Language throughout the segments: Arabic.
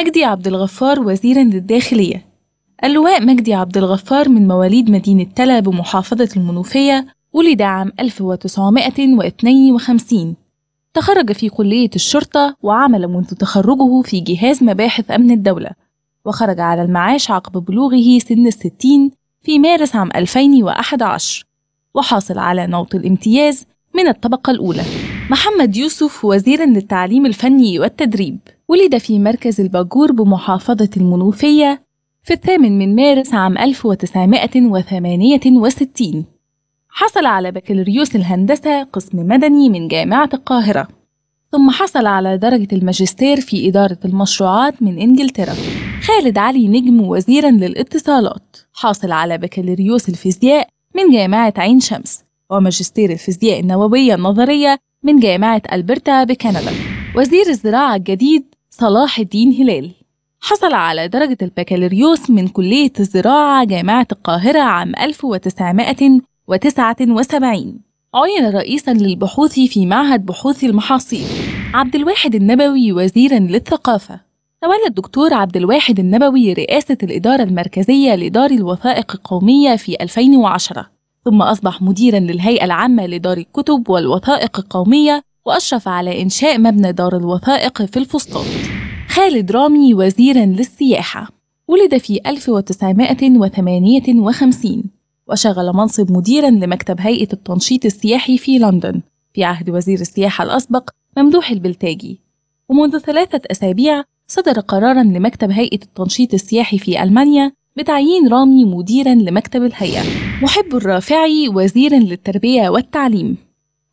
مجدي عبد الغفار وزيرا للداخلية اللواء مجدي عبد الغفار من مواليد مدينة تلا بمحافظة المنوفية ولد عام 1952 تخرج في كلية الشرطة وعمل منذ تخرجه في جهاز مباحث أمن الدولة وخرج على المعاش عقب بلوغه سن الستين في مارس عام 2011 وحاصل على نوط الامتياز من الطبقة الأولى محمد يوسف وزيرا للتعليم الفني والتدريب ولد في مركز الباجور بمحافظة المنوفية في الثامن من مارس عام 1968 حصل على بكالوريوس الهندسة قسم مدني من جامعة القاهرة ثم حصل على درجة الماجستير في إدارة المشروعات من إنجلترا خالد علي نجم وزيرا للاتصالات حاصل على بكالوريوس الفيزياء من جامعة عين شمس وماجستير الفيزياء النووية النظرية من جامعة ألبرتا بكندا وزير الزراعة الجديد صلاح الدين هلال حصل على درجة البكالوريوس من كلية الزراعة جامعة القاهرة عام 1979 عين رئيسا للبحوث في معهد بحوث المحاصيل عبد الواحد النبوي وزيرا للثقافة تولى الدكتور عبد الواحد النبوي رئاسة الإدارة المركزية لدار الوثائق القومية في 2010 ثم أصبح مديرا للهيئة العامة لدار الكتب والوثائق القومية وأشرف على إنشاء مبنى دار الوثائق في الفسطاط خالد رامي وزيرا للسياحة ولد في 1958 وشغل منصب مديرا لمكتب هيئة التنشيط السياحي في لندن في عهد وزير السياحة الأسبق ممدوح البلتاجي ومنذ ثلاثة أسابيع صدر قرارا لمكتب هيئة التنشيط السياحي في ألمانيا بتعيين رامي مديرا لمكتب الهيئة محب الرافعي وزيرا للتربية والتعليم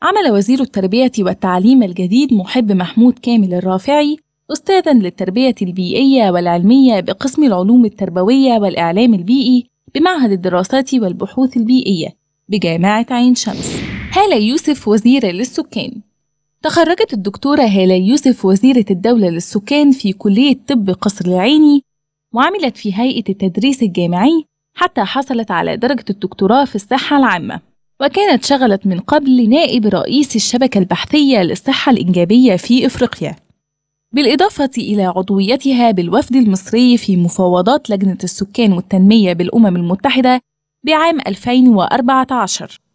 عمل وزير التربية والتعليم الجديد محب محمود كامل الرافعي أستاذا للتربية البيئية والعلمية بقسم العلوم التربوية والإعلام البيئي بمعهد الدراسات والبحوث البيئية بجامعة عين شمس هالة يوسف وزيرة للسكان تخرجت الدكتورة هالة يوسف وزيرة الدولة للسكان في كلية طب قصر العيني وعملت في هيئة التدريس الجامعي حتى حصلت على درجة الدكتوراه في الصحة العامة وكانت شغلت من قبل نائب رئيس الشبكة البحثية للصحة الإنجابية في إفريقيا بالإضافة إلى عضويتها بالوفد المصري في مفاوضات لجنة السكان والتنمية بالأمم المتحدة بعام 2014